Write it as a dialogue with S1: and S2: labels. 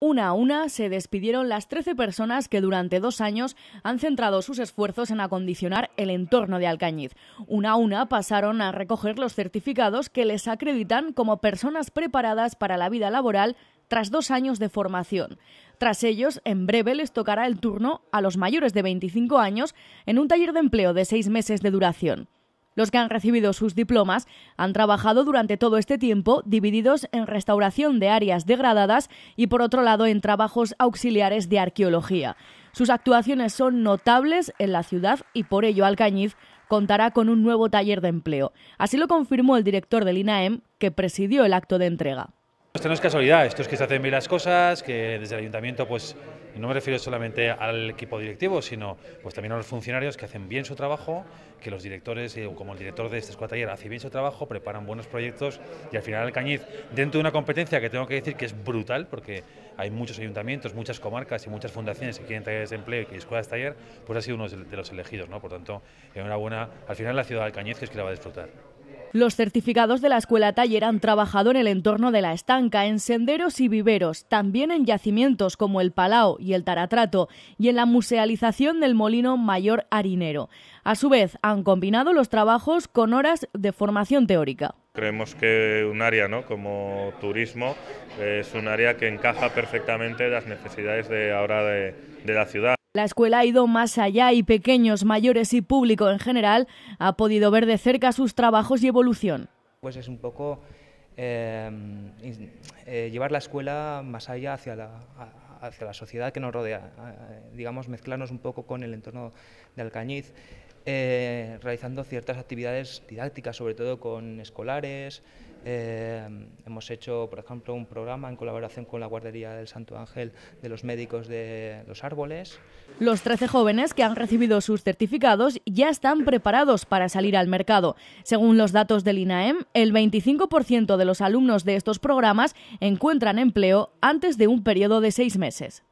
S1: Una a una se despidieron las 13 personas que durante dos años han centrado sus esfuerzos en acondicionar el entorno de Alcañiz. Una a una pasaron a recoger los certificados que les acreditan como personas preparadas para la vida laboral tras dos años de formación. Tras ellos, en breve les tocará el turno a los mayores de 25 años en un taller de empleo de seis meses de duración. Los que han recibido sus diplomas han trabajado durante todo este tiempo divididos en restauración de áreas degradadas y por otro lado en trabajos auxiliares de arqueología. Sus actuaciones son notables en la ciudad y por ello Alcañiz contará con un nuevo taller de empleo. Así lo confirmó el director del INAEM, que presidió el acto de entrega.
S2: Esto no es casualidad, esto es que se hacen bien las cosas, que desde el ayuntamiento, pues no me refiero solamente al equipo directivo, sino pues también a los funcionarios que hacen bien su trabajo, que los directores, eh, como el director de este escuadra Taller, hace bien su trabajo, preparan buenos proyectos y al final el Cañiz, dentro de una competencia que tengo que decir que es brutal, porque hay muchos ayuntamientos, muchas comarcas y muchas fundaciones que quieren talleres de empleo y que escuelas taller, pues ha sido uno de los elegidos, ¿no? Por tanto, enhorabuena al final la ciudad de Alcañiz que es que la va a disfrutar.
S1: Los certificados de la escuela taller han trabajado en el entorno de la estanca, en senderos y viveros, también en yacimientos como el Palao y el Taratrato y en la musealización del molino mayor harinero. A su vez, han combinado los trabajos con horas de formación teórica.
S2: Creemos que un área ¿no? como turismo es un área que encaja perfectamente las necesidades de ahora de la ciudad.
S1: La escuela ha ido más allá y pequeños, mayores y público en general ha podido ver de cerca sus trabajos y evolución.
S3: Pues es un poco eh, eh, llevar la escuela más allá hacia la, hacia la sociedad que nos rodea, digamos, mezclarnos un poco con el entorno de Alcañiz, eh, realizando ciertas actividades didácticas, sobre todo con escolares, eh, hemos hecho, por ejemplo, un programa en colaboración con la Guardería del Santo Ángel de los médicos de los árboles.
S1: Los 13 jóvenes que han recibido sus certificados ya están preparados para salir al mercado. Según los datos del INAEM, el 25% de los alumnos de estos programas encuentran empleo antes de un periodo de seis meses.